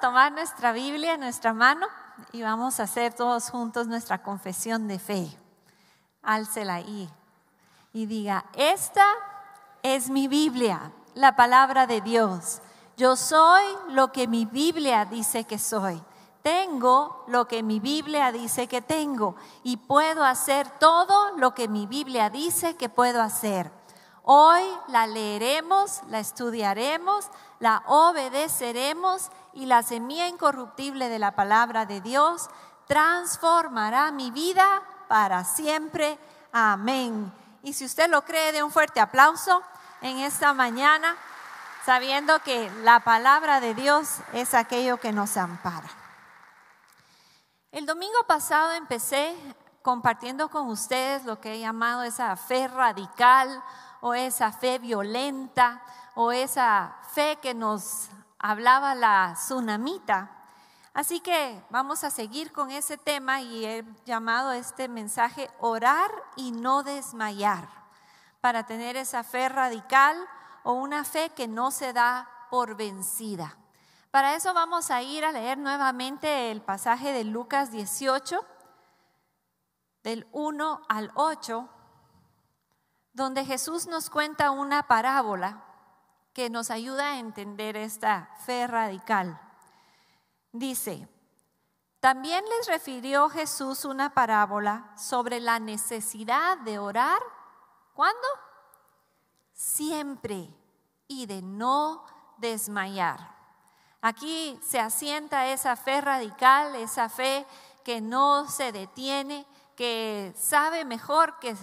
tomar nuestra Biblia en nuestra mano y vamos a hacer todos juntos nuestra confesión de fe. Álcela ahí y diga, esta es mi Biblia, la palabra de Dios. Yo soy lo que mi Biblia dice que soy. Tengo lo que mi Biblia dice que tengo y puedo hacer todo lo que mi Biblia dice que puedo hacer. Hoy la leeremos, la estudiaremos, la obedeceremos y la semilla incorruptible de la palabra de Dios transformará mi vida para siempre. Amén. Y si usted lo cree, de un fuerte aplauso en esta mañana, sabiendo que la palabra de Dios es aquello que nos ampara. El domingo pasado empecé compartiendo con ustedes lo que he llamado esa fe radical o esa fe violenta o esa fe que nos hablaba la tsunamita. Así que vamos a seguir con ese tema y he llamado este mensaje orar y no desmayar, para tener esa fe radical o una fe que no se da por vencida. Para eso vamos a ir a leer nuevamente el pasaje de Lucas 18, del 1 al 8, donde Jesús nos cuenta una parábola que nos ayuda a entender esta fe radical. Dice, también les refirió Jesús una parábola sobre la necesidad de orar, ¿cuándo? Siempre y de no desmayar. Aquí se asienta esa fe radical, esa fe que no se detiene, que sabe mejor que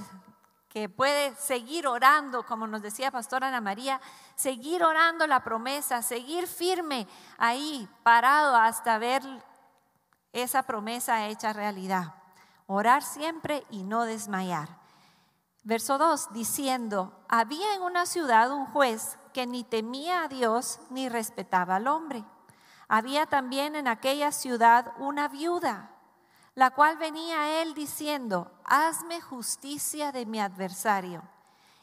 que puede seguir orando, como nos decía Pastora Ana María, seguir orando la promesa, seguir firme ahí, parado hasta ver esa promesa hecha realidad. Orar siempre y no desmayar. Verso 2, diciendo, había en una ciudad un juez que ni temía a Dios ni respetaba al hombre. Había también en aquella ciudad una viuda la cual venía él diciendo, hazme justicia de mi adversario.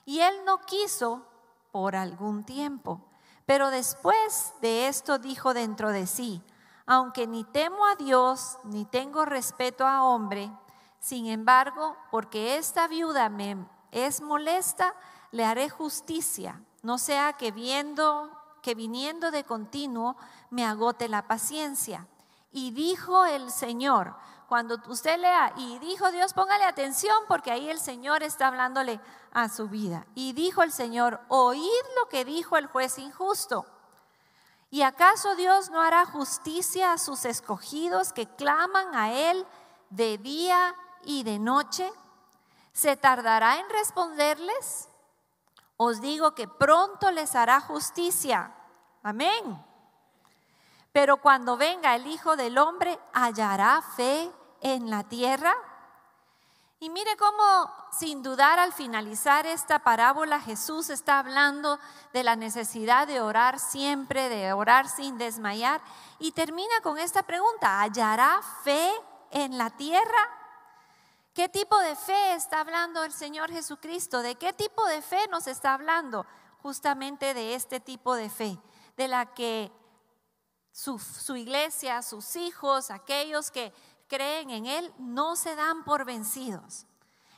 Y él no quiso por algún tiempo. Pero después de esto dijo dentro de sí, aunque ni temo a Dios, ni tengo respeto a hombre, sin embargo, porque esta viuda me es molesta, le haré justicia, no sea que viendo que viniendo de continuo me agote la paciencia. Y dijo el Señor, cuando usted lea, y dijo Dios, póngale atención porque ahí el Señor está hablándole a su vida. Y dijo el Señor, oíd lo que dijo el juez injusto. ¿Y acaso Dios no hará justicia a sus escogidos que claman a Él de día y de noche? ¿Se tardará en responderles? Os digo que pronto les hará justicia. Amén. Pero cuando venga el Hijo del Hombre, hallará fe en la tierra? Y mire cómo, sin dudar, al finalizar esta parábola, Jesús está hablando de la necesidad de orar siempre, de orar sin desmayar, y termina con esta pregunta, ¿hallará fe en la tierra? ¿Qué tipo de fe está hablando el Señor Jesucristo? ¿De qué tipo de fe nos está hablando? Justamente de este tipo de fe, de la que su, su iglesia, sus hijos, aquellos que creen en Él no se dan por vencidos.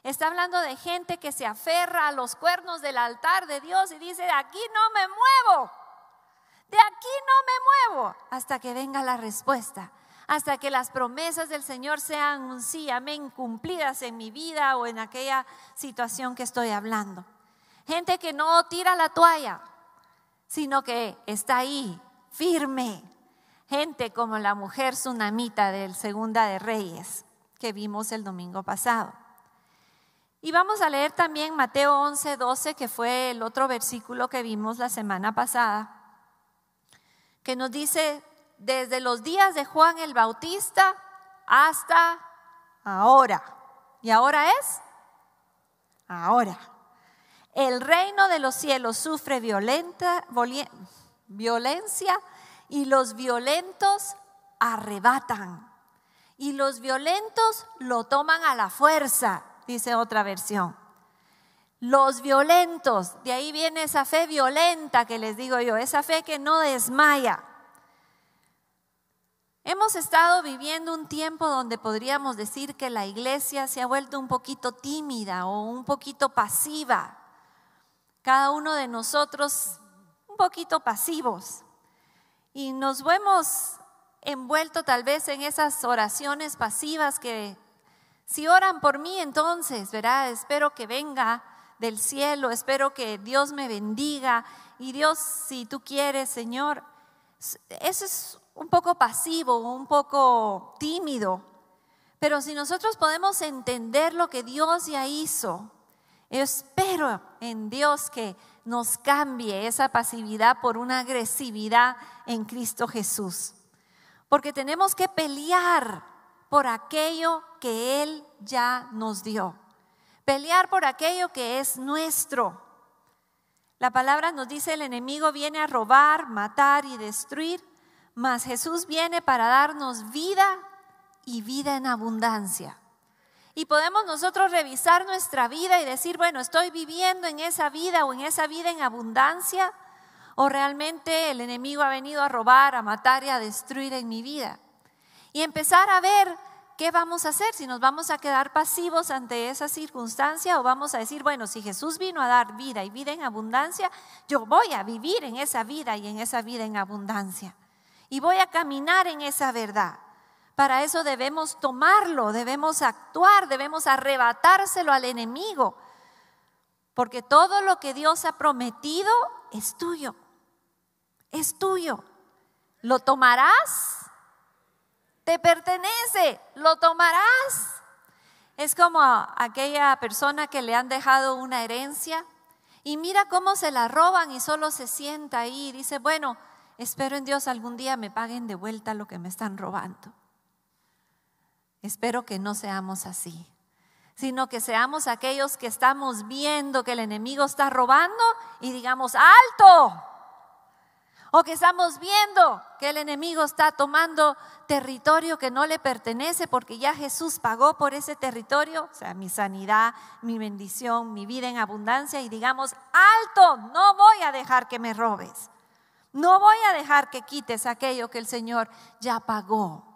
Está hablando de gente que se aferra a los cuernos del altar de Dios y dice, de aquí no me muevo, de aquí no me muevo, hasta que venga la respuesta, hasta que las promesas del Señor sean un sí, amén, cumplidas en mi vida o en aquella situación que estoy hablando. Gente que no tira la toalla, sino que está ahí, firme, gente como la mujer tsunamita del Segunda de Reyes, que vimos el domingo pasado. Y vamos a leer también Mateo 11, 12, que fue el otro versículo que vimos la semana pasada, que nos dice, desde los días de Juan el Bautista hasta ahora. ¿Y ahora es? Ahora. El reino de los cielos sufre violenta, violencia y los violentos arrebatan. Y los violentos lo toman a la fuerza, dice otra versión. Los violentos, de ahí viene esa fe violenta que les digo yo, esa fe que no desmaya. Hemos estado viviendo un tiempo donde podríamos decir que la iglesia se ha vuelto un poquito tímida o un poquito pasiva. Cada uno de nosotros un poquito pasivos. Y nos vemos envueltos tal vez en esas oraciones pasivas que si oran por mí entonces, ¿verdad? Espero que venga del cielo, espero que Dios me bendiga y Dios, si tú quieres, Señor, eso es un poco pasivo, un poco tímido, pero si nosotros podemos entender lo que Dios ya hizo, espero en Dios que nos cambie esa pasividad por una agresividad en Cristo Jesús. Porque tenemos que pelear por aquello que Él ya nos dio. Pelear por aquello que es nuestro. La palabra nos dice, el enemigo viene a robar, matar y destruir, mas Jesús viene para darnos vida y vida en abundancia. Y podemos nosotros revisar nuestra vida y decir, bueno, estoy viviendo en esa vida o en esa vida en abundancia, o realmente el enemigo ha venido a robar, a matar y a destruir en mi vida. Y empezar a ver qué vamos a hacer, si nos vamos a quedar pasivos ante esa circunstancia o vamos a decir, bueno, si Jesús vino a dar vida y vida en abundancia, yo voy a vivir en esa vida y en esa vida en abundancia. Y voy a caminar en esa verdad. Para eso debemos tomarlo, debemos actuar, debemos arrebatárselo al enemigo. Porque todo lo que Dios ha prometido es tuyo. Es tuyo. ¿Lo tomarás? Te pertenece. ¿Lo tomarás? Es como aquella persona que le han dejado una herencia y mira cómo se la roban y solo se sienta ahí y dice, bueno, espero en Dios algún día me paguen de vuelta lo que me están robando. Espero que no seamos así, sino que seamos aquellos que estamos viendo que el enemigo está robando y digamos, alto. O que estamos viendo que el enemigo está tomando territorio que no le pertenece porque ya Jesús pagó por ese territorio, o sea, mi sanidad, mi bendición, mi vida en abundancia y digamos, alto, no voy a dejar que me robes. No voy a dejar que quites aquello que el Señor ya pagó.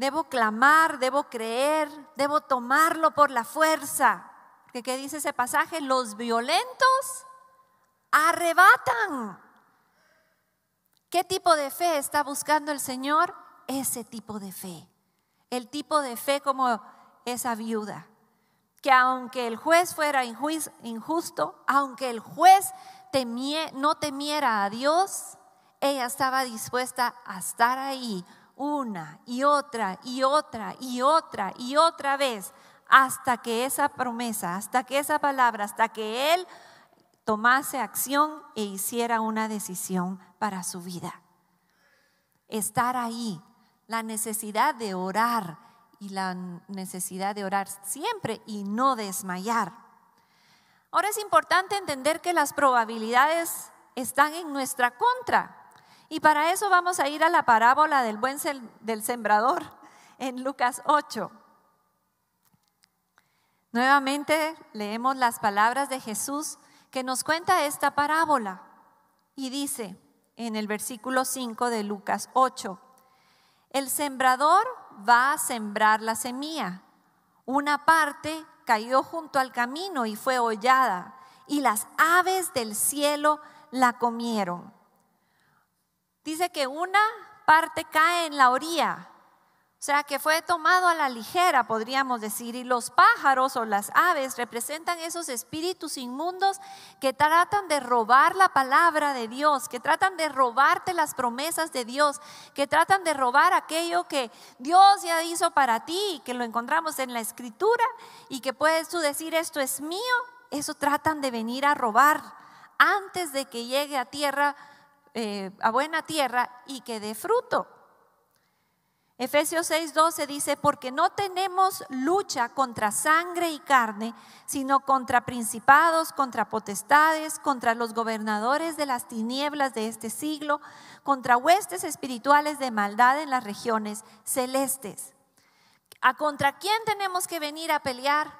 Debo clamar, debo creer, debo tomarlo por la fuerza. ¿Qué, dice ese pasaje? Los violentos arrebatan. ¿Qué tipo de fe está buscando el Señor? Ese tipo de fe. El tipo de fe como esa viuda. Que aunque el juez fuera injusto, aunque el juez no temiera a Dios, ella estaba dispuesta a estar ahí una y otra y otra y otra y otra vez hasta que esa promesa, hasta que esa palabra, hasta que Él tomase acción e hiciera una decisión para su vida. Estar ahí, la necesidad de orar y la necesidad de orar siempre y no desmayar. Ahora es importante entender que las probabilidades están en nuestra contra. Y para eso vamos a ir a la parábola del buen del sembrador en Lucas 8. Nuevamente leemos las palabras de Jesús que nos cuenta esta parábola y dice en el versículo 5 de Lucas 8, el sembrador va a sembrar la semilla. Una parte cayó junto al camino y fue hollada, y las aves del cielo la comieron dice que una parte cae en la orilla, o sea que fue tomado a la ligera, podríamos decir, y los pájaros o las aves representan esos espíritus inmundos que tratan de robar la palabra de Dios, que tratan de robarte las promesas de Dios, que tratan de robar aquello que Dios ya hizo para ti, que lo encontramos en la escritura y que puedes tú decir esto es mío, eso tratan de venir a robar antes de que llegue a tierra eh, a buena tierra y que dé fruto. Efesios 6:12 dice, porque no tenemos lucha contra sangre y carne, sino contra principados, contra potestades, contra los gobernadores de las tinieblas de este siglo, contra huestes espirituales de maldad en las regiones celestes. ¿A contra quién tenemos que venir a pelear?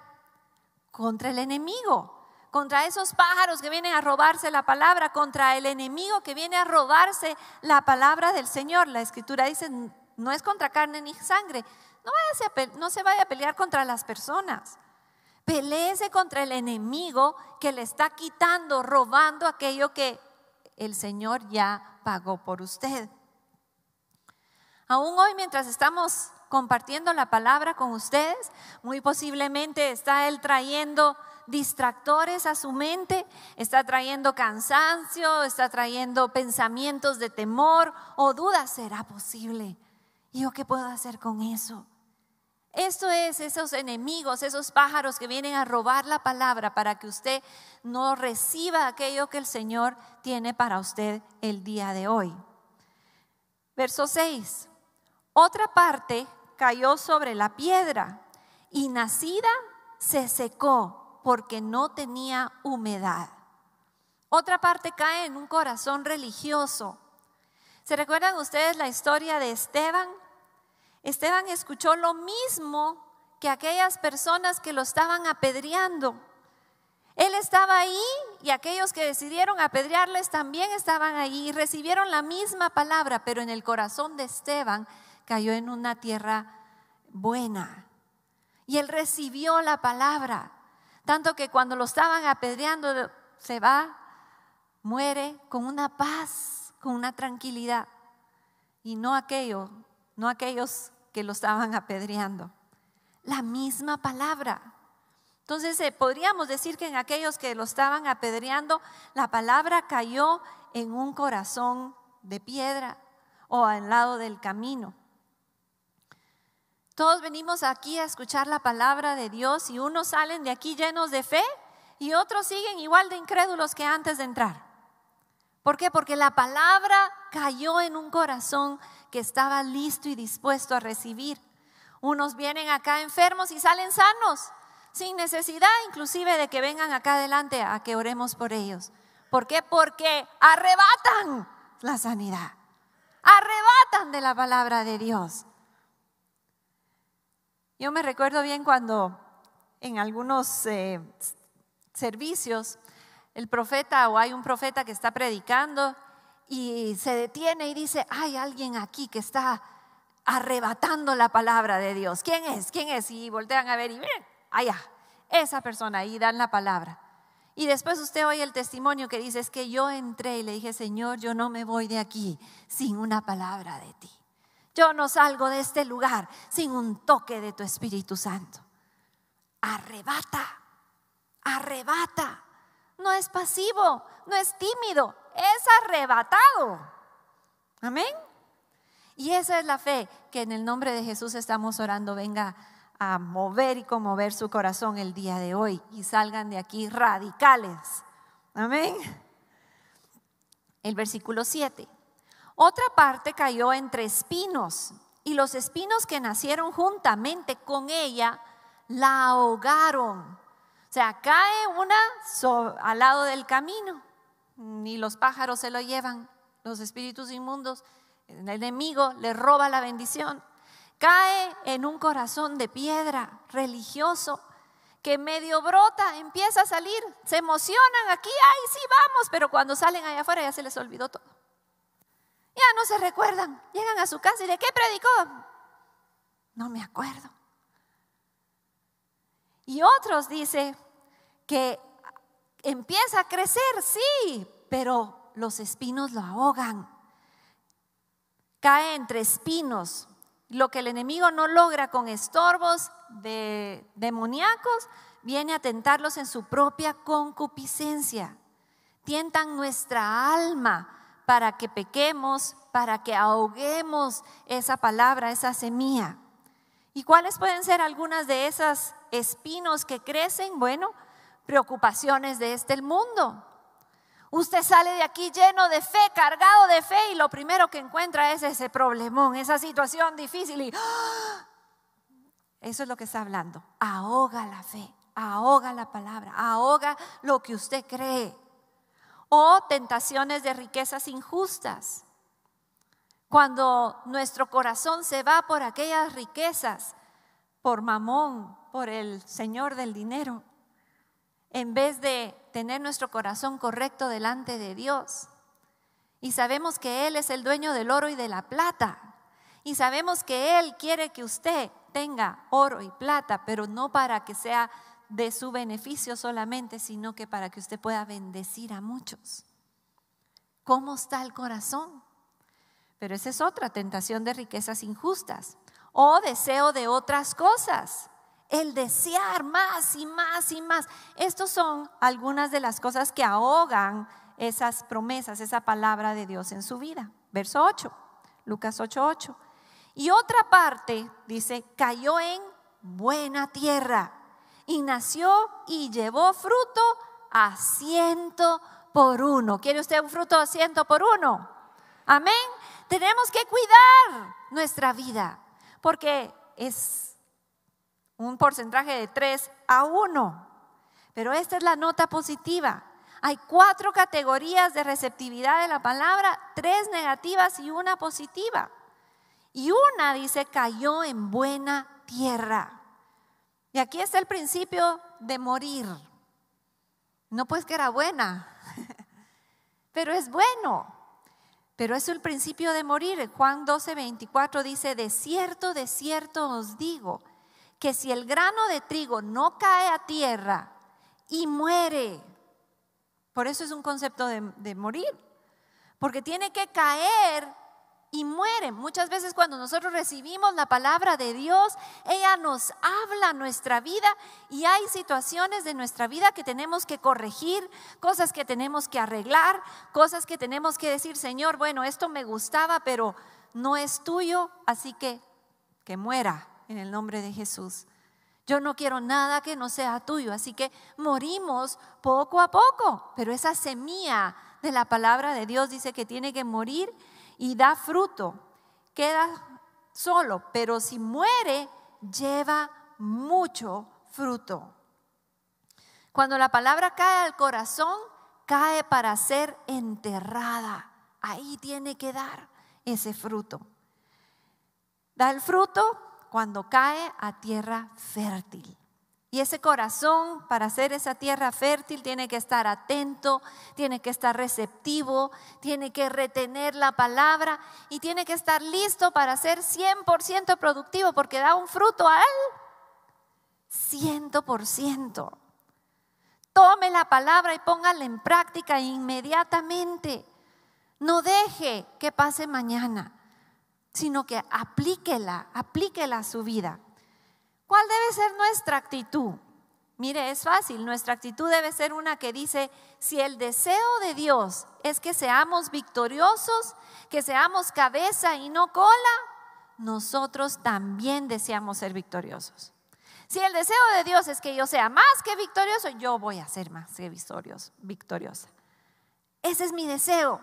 Contra el enemigo contra esos pájaros que vienen a robarse la palabra, contra el enemigo que viene a robarse la palabra del Señor. La escritura dice, no es contra carne ni sangre. No, se vaya a pelear contra las personas. Peleese contra el enemigo que le está quitando, robando aquello que el Señor ya pagó por usted. Aún hoy, mientras estamos compartiendo la palabra con ustedes, muy posiblemente está Él trayendo distractores a su mente, está trayendo cansancio, está trayendo pensamientos de temor o dudas, ¿será posible? ¿Y yo qué puedo hacer con eso? Esto es esos enemigos, esos pájaros que vienen a robar la palabra para que usted no reciba aquello que el Señor tiene para usted el día de hoy. Verso 6. Otra parte cayó sobre la piedra y nacida se secó porque no tenía humedad. Otra parte cae en un corazón religioso. ¿Se recuerdan ustedes la historia de Esteban? Esteban escuchó lo mismo que aquellas personas que lo estaban apedreando. Él estaba ahí y aquellos que decidieron apedrearles también estaban ahí y recibieron la misma palabra, pero en el corazón de Esteban cayó en una tierra buena. Y él recibió la palabra. Tanto que cuando lo estaban apedreando, se va, muere con una paz, con una tranquilidad. Y no aquello, no aquellos que lo estaban apedreando. La misma palabra. Entonces eh, podríamos decir que en aquellos que lo estaban apedreando, la palabra cayó en un corazón de piedra o al lado del camino. Todos venimos aquí a escuchar la palabra de Dios y unos salen de aquí llenos de fe y otros siguen igual de incrédulos que antes de entrar. ¿Por qué? Porque la palabra cayó en un corazón que estaba listo y dispuesto a recibir. Unos vienen acá enfermos y salen sanos, sin necesidad inclusive de que vengan acá adelante a que oremos por ellos. ¿Por qué? Porque arrebatan la sanidad, arrebatan de la palabra de Dios. Yo me recuerdo bien cuando en algunos eh, servicios el profeta o hay un profeta que está predicando y se detiene y dice, hay alguien aquí que está arrebatando la palabra de Dios. ¿Quién es? ¿Quién es? Y voltean a ver y ven allá, esa persona ahí dan la palabra. Y después usted oye el testimonio que dice, es que yo entré y le dije, Señor, yo no me voy de aquí sin una palabra de ti. Yo no salgo de este lugar sin un toque de tu Espíritu Santo. Arrebata, arrebata. No es pasivo, no es tímido, es arrebatado. Amén. Y esa es la fe que en el nombre de Jesús estamos orando. Venga a mover y conmover su corazón el día de hoy y salgan de aquí radicales. Amén. El versículo 7. Otra parte cayó entre espinos y los espinos que nacieron juntamente con ella la ahogaron. O sea, cae una al lado del camino, ni los pájaros se lo llevan, los espíritus inmundos, el enemigo le roba la bendición. Cae en un corazón de piedra religioso que medio brota, empieza a salir, se emocionan aquí, ay, sí, vamos, pero cuando salen allá afuera ya se les olvidó todo. Ya no se recuerdan. Llegan a su casa y de qué predicó. No me acuerdo. Y otros dicen que empieza a crecer, sí, pero los espinos lo ahogan. Cae entre espinos. Lo que el enemigo no logra con estorbos de demoníacos, viene a tentarlos en su propia concupiscencia. Tientan nuestra alma para que pequemos, para que ahoguemos esa palabra, esa semilla. ¿Y cuáles pueden ser algunas de esas espinos que crecen? Bueno, preocupaciones de este mundo. Usted sale de aquí lleno de fe, cargado de fe, y lo primero que encuentra es ese problemón, esa situación difícil. Y ¡ah! eso es lo que está hablando. Ahoga la fe, ahoga la palabra, ahoga lo que usted cree o tentaciones de riquezas injustas. Cuando nuestro corazón se va por aquellas riquezas, por mamón, por el Señor del dinero, en vez de tener nuestro corazón correcto delante de Dios. Y sabemos que Él es el dueño del oro y de la plata. Y sabemos que Él quiere que usted tenga oro y plata, pero no para que sea de su beneficio solamente, sino que para que usted pueda bendecir a muchos. ¿Cómo está el corazón? Pero esa es otra tentación de riquezas injustas o deseo de otras cosas. El desear más y más y más. Estos son algunas de las cosas que ahogan esas promesas, esa palabra de Dios en su vida. Verso 8, Lucas 8, 8. Y otra parte dice, cayó en buena tierra y nació y llevó fruto a ciento por uno. ¿Quiere usted un fruto a ciento por uno? Amén. Tenemos que cuidar nuestra vida porque es un porcentaje de tres a uno. Pero esta es la nota positiva. Hay cuatro categorías de receptividad de la palabra, tres negativas y una positiva. Y una, dice, cayó en buena tierra. Y aquí está el principio de morir. No pues que era buena, pero es bueno. Pero es el principio de morir. Juan 12, 24 dice, de cierto, de cierto os digo, que si el grano de trigo no cae a tierra y muere, por eso es un concepto de, de morir, porque tiene que caer y mueren. Muchas veces cuando nosotros recibimos la palabra de Dios, ella nos habla nuestra vida y hay situaciones de nuestra vida que tenemos que corregir, cosas que tenemos que arreglar, cosas que tenemos que decir, Señor, bueno, esto me gustaba, pero no es tuyo, así que que muera en el nombre de Jesús. Yo no quiero nada que no sea tuyo, así que morimos poco a poco, pero esa semilla de la palabra de Dios dice que tiene que morir y da fruto. Queda solo, pero si muere, lleva mucho fruto. Cuando la palabra cae al corazón, cae para ser enterrada. Ahí tiene que dar ese fruto. Da el fruto cuando cae a tierra fértil. Y ese corazón para hacer esa tierra fértil tiene que estar atento, tiene que estar receptivo, tiene que retener la palabra y tiene que estar listo para ser 100% productivo porque da un fruto al 100%. Tome la palabra y póngala en práctica inmediatamente. No deje que pase mañana, sino que aplíquela, aplíquela a su vida. ¿Cuál debe ser nuestra actitud? Mire, es fácil, nuestra actitud debe ser una que dice, si el deseo de Dios es que seamos victoriosos, que seamos cabeza y no cola, nosotros también deseamos ser victoriosos. Si el deseo de Dios es que yo sea más que victorioso, yo voy a ser más que victoriosa. Ese es mi deseo.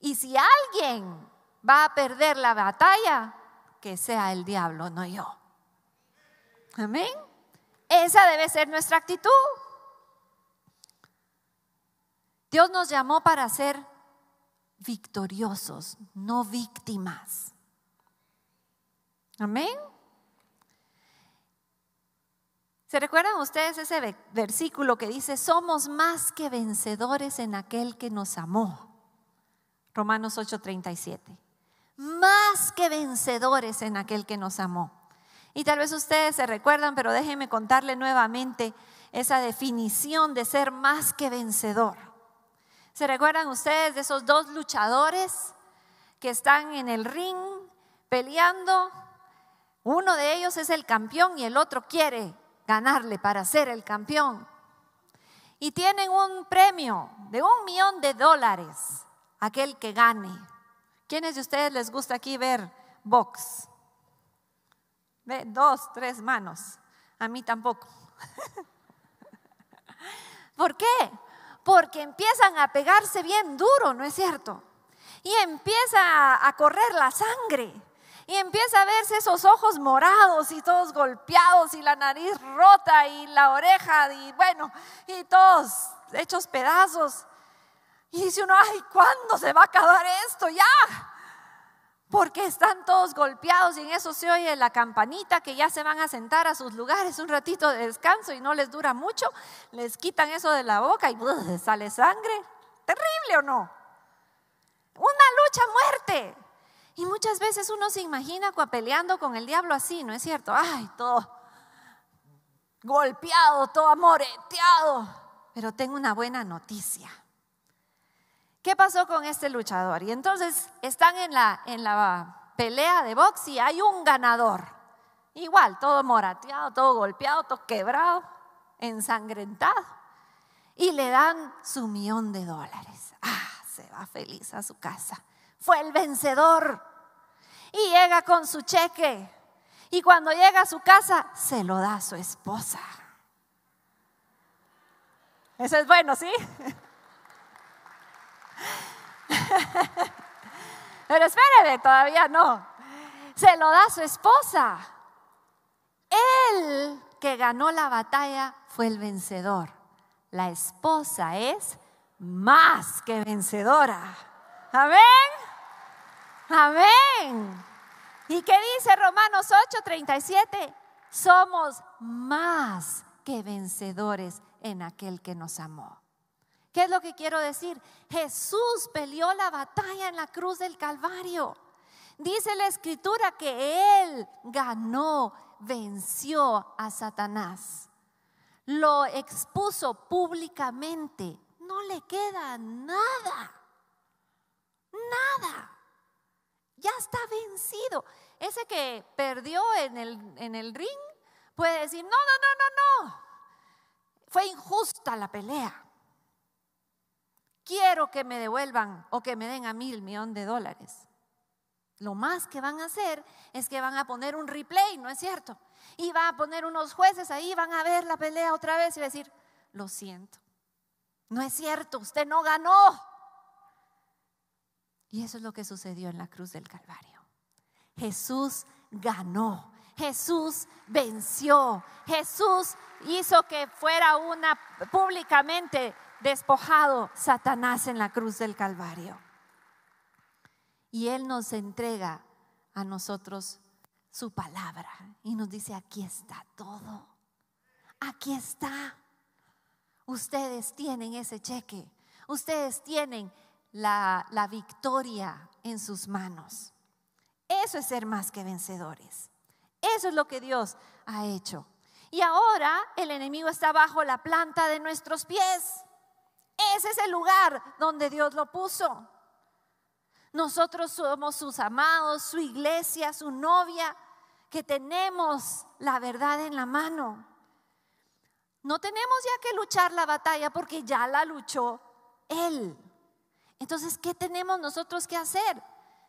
Y si alguien va a perder la batalla, que sea el diablo, no yo. Amén. Esa debe ser nuestra actitud. Dios nos llamó para ser victoriosos, no víctimas. Amén. ¿Se recuerdan ustedes ese versículo que dice, somos más que vencedores en aquel que nos amó? Romanos 8:37. Más que vencedores en aquel que nos amó. Y tal vez ustedes se recuerdan, pero déjenme contarle nuevamente esa definición de ser más que vencedor. ¿Se recuerdan ustedes de esos dos luchadores que están en el ring peleando? Uno de ellos es el campeón y el otro quiere ganarle para ser el campeón. Y tienen un premio de un millón de dólares aquel que gane. ¿Quiénes de ustedes les gusta aquí ver box? dos, tres manos. A mí tampoco. ¿Por qué? Porque empiezan a pegarse bien duro, ¿no es cierto? Y empieza a correr la sangre. Y empieza a verse esos ojos morados y todos golpeados y la nariz rota y la oreja y bueno, y todos hechos pedazos. Y dice uno, ay, ¿cuándo se va a acabar esto? Ya, porque están todos golpeados y en eso se oye la campanita que ya se van a sentar a sus lugares un ratito de descanso y no les dura mucho, les quitan eso de la boca y sale sangre. ¿Terrible o no? Una lucha muerte. Y muchas veces uno se imagina peleando con el diablo así, ¿no es cierto? Ay, todo golpeado, todo amoreteado. Pero tengo una buena noticia ¿Qué pasó con este luchador? Y entonces están en la, en la pelea de box y hay un ganador. Igual, todo morateado, todo golpeado, todo quebrado, ensangrentado. Y le dan su millón de dólares. Ah, se va feliz a su casa. Fue el vencedor. Y llega con su cheque. Y cuando llega a su casa, se lo da a su esposa. Eso es bueno, ¿sí? Pero espérenme todavía no. Se lo da su esposa. Él que ganó la batalla fue el vencedor. La esposa es más que vencedora. Amén. Amén. ¿Y qué dice Romanos 8:37? Somos más que vencedores en aquel que nos amó. ¿Qué es lo que quiero decir? Jesús peleó la batalla en la cruz del Calvario. Dice la escritura que Él ganó, venció a Satanás. Lo expuso públicamente. No le queda nada. Nada. Ya está vencido. Ese que perdió en el, en el ring puede decir, no, no, no, no, no. Fue injusta la pelea quiero que me devuelvan o que me den a mil millón de dólares. Lo más que van a hacer es que van a poner un replay, ¿no es cierto? Y van a poner unos jueces ahí, van a ver la pelea otra vez y decir, lo siento, no es cierto, usted no ganó. Y eso es lo que sucedió en la cruz del Calvario. Jesús ganó, Jesús venció, Jesús hizo que fuera una públicamente despojado Satanás en la cruz del Calvario. Y Él nos entrega a nosotros su palabra y nos dice, aquí está todo, aquí está. Ustedes tienen ese cheque, ustedes tienen la, victoria en sus manos. Eso es ser más que vencedores. Eso es lo que Dios ha hecho. Y ahora el enemigo está bajo la planta de nuestros pies. Ese es el lugar donde Dios lo puso. Nosotros somos sus amados, su iglesia, su novia, que tenemos la verdad en la mano. No tenemos ya que luchar la batalla porque ya la luchó Él. Entonces, ¿qué tenemos nosotros que hacer?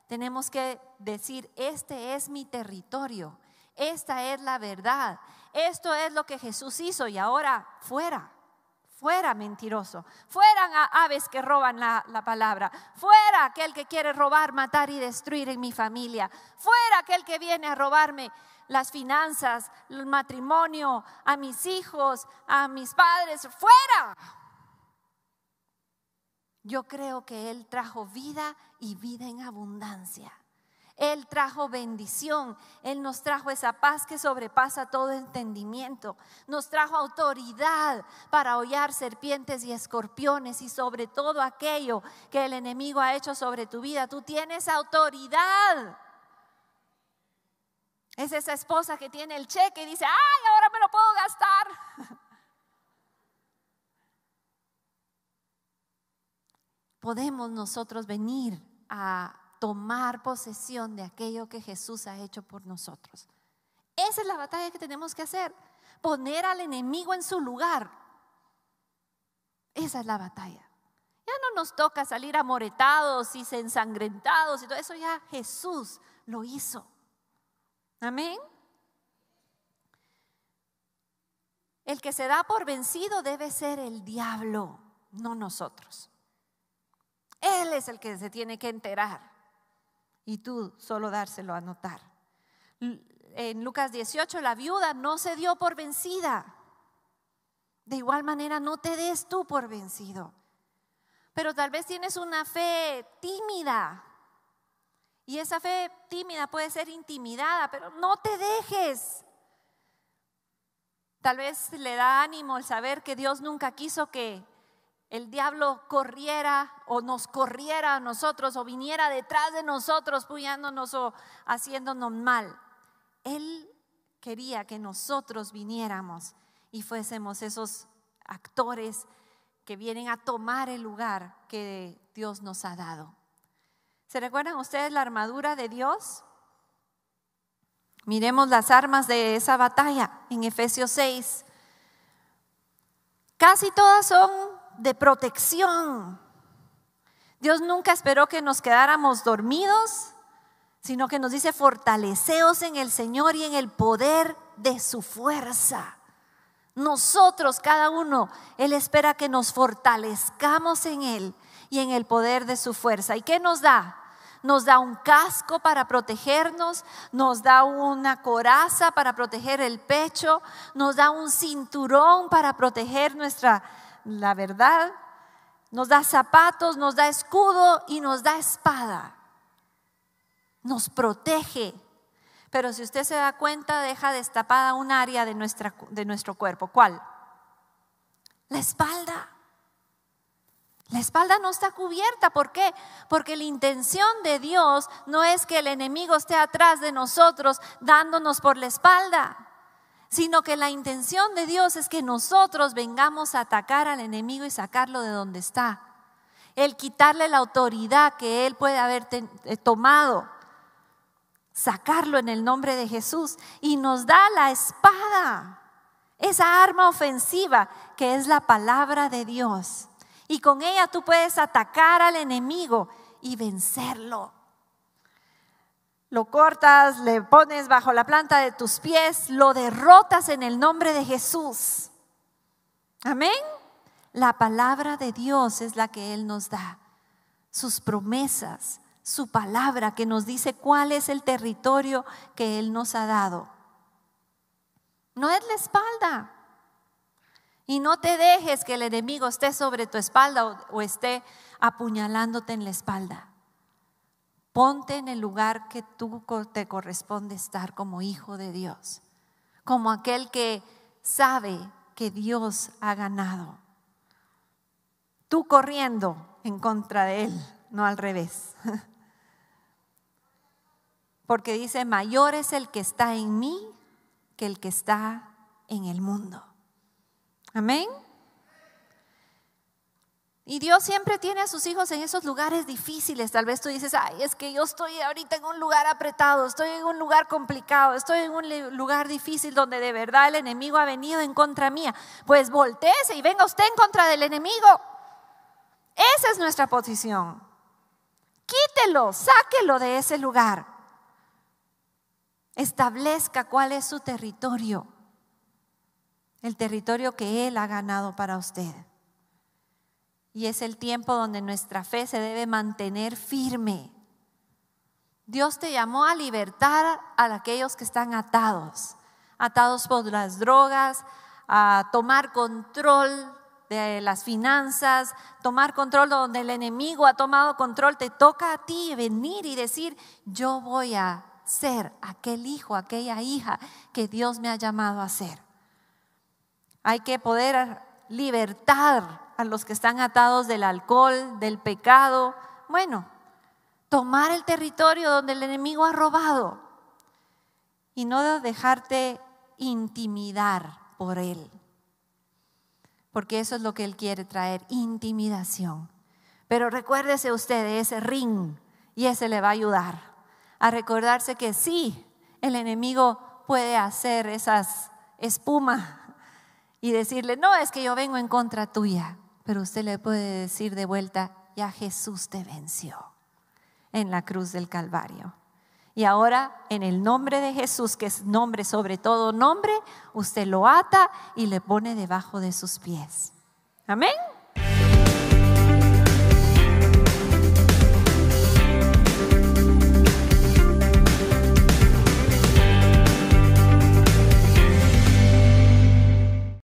Tenemos que decir, este es mi territorio, esta es la verdad, esto es lo que Jesús hizo y ahora fuera fuera mentiroso, fueran aves que roban la, la, palabra, fuera aquel que quiere robar, matar y destruir en mi familia, fuera aquel que viene a robarme las finanzas, el matrimonio, a mis hijos, a mis padres, fuera. Yo creo que Él trajo vida y vida en abundancia. Él trajo bendición, Él nos trajo esa paz que sobrepasa todo entendimiento, nos trajo autoridad para hollar serpientes y escorpiones y sobre todo aquello que el enemigo ha hecho sobre tu vida. Tú tienes autoridad. Es esa esposa que tiene el cheque y dice, ay, ahora me lo puedo gastar. Podemos nosotros venir a tomar posesión de aquello que Jesús ha hecho por nosotros. Esa es la batalla que tenemos que hacer, poner al enemigo en su lugar. Esa es la batalla. Ya no nos toca salir amoretados y ensangrentados y todo eso, ya Jesús lo hizo. Amén. El que se da por vencido debe ser el diablo, no nosotros. Él es el que se tiene que enterar y tú solo dárselo a notar. En Lucas 18, la viuda no se dio por vencida. De igual manera, no te des tú por vencido. Pero tal vez tienes una fe tímida. Y esa fe tímida puede ser intimidada, pero no te dejes. Tal vez le da ánimo el saber que Dios nunca quiso que el diablo corriera o nos corriera a nosotros o viniera detrás de nosotros puyándonos o haciéndonos mal. Él quería que nosotros viniéramos y fuésemos esos actores que vienen a tomar el lugar que Dios nos ha dado. ¿Se recuerdan ustedes la armadura de Dios? Miremos las armas de esa batalla en Efesios 6. Casi todas son de protección. Dios nunca esperó que nos quedáramos dormidos, sino que nos dice, fortaleceos en el Señor y en el poder de su fuerza. Nosotros, cada uno, Él espera que nos fortalezcamos en Él y en el poder de su fuerza. ¿Y qué nos da? Nos da un casco para protegernos, nos da una coraza para proteger el pecho, nos da un cinturón para proteger nuestra la verdad, nos da zapatos, nos da escudo y nos da espada. Nos protege. Pero si usted se da cuenta, deja destapada un área de, nuestra, de nuestro cuerpo. ¿Cuál? La espalda. La espalda no está cubierta. ¿Por qué? Porque la intención de Dios no es que el enemigo esté atrás de nosotros dándonos por la espalda sino que la intención de Dios es que nosotros vengamos a atacar al enemigo y sacarlo de donde está. El quitarle la autoridad que él puede haber eh, tomado. Sacarlo en el nombre de Jesús. Y nos da la espada, esa arma ofensiva que es la palabra de Dios. Y con ella tú puedes atacar al enemigo y vencerlo lo cortas, le pones bajo la planta de tus pies, lo derrotas en el nombre de Jesús. Amén. La palabra de Dios es la que Él nos da, sus promesas, su palabra que nos dice cuál es el territorio que Él nos ha dado. No es la espalda. Y no te dejes que el enemigo esté sobre tu espalda o, esté apuñalándote en la espalda. Ponte en el lugar que tú te corresponde estar como hijo de Dios, como aquel que sabe que Dios ha ganado. Tú corriendo en contra de Él, no al revés. Porque dice, mayor es el que está en mí que el que está en el mundo. Amén. Y Dios siempre tiene a sus hijos en esos lugares difíciles. Tal vez tú dices, ay, es que yo estoy ahorita en un lugar apretado, estoy en un lugar complicado, estoy en un lugar difícil donde de verdad el enemigo ha venido en contra mía. Pues volteese y venga usted en contra del enemigo. Esa es nuestra posición. Quítelo, sáquelo de ese lugar. Establezca cuál es su territorio, el territorio que Él ha ganado para usted. Y es el tiempo donde nuestra fe se debe mantener firme. Dios te llamó a libertar a aquellos que están atados, atados por las drogas, a tomar control de las finanzas, tomar control donde el enemigo ha tomado control, te toca a ti venir y decir, yo voy a ser aquel hijo, aquella hija que Dios me ha llamado a ser. Hay que poder libertar a los que están atados del alcohol, del pecado. Bueno, tomar el territorio donde el enemigo ha robado y no dejarte intimidar por él. Porque eso es lo que él quiere traer, intimidación. Pero recuérdese usted de ese ring y ese le va a ayudar a recordarse que sí, el enemigo puede hacer esas espuma y decirle, no, es que yo vengo en contra tuya pero usted le puede decir de vuelta, ya Jesús te venció en la cruz del Calvario. Y ahora, en el nombre de Jesús, que es nombre sobre todo nombre, usted lo ata y le pone debajo de sus pies. Amén.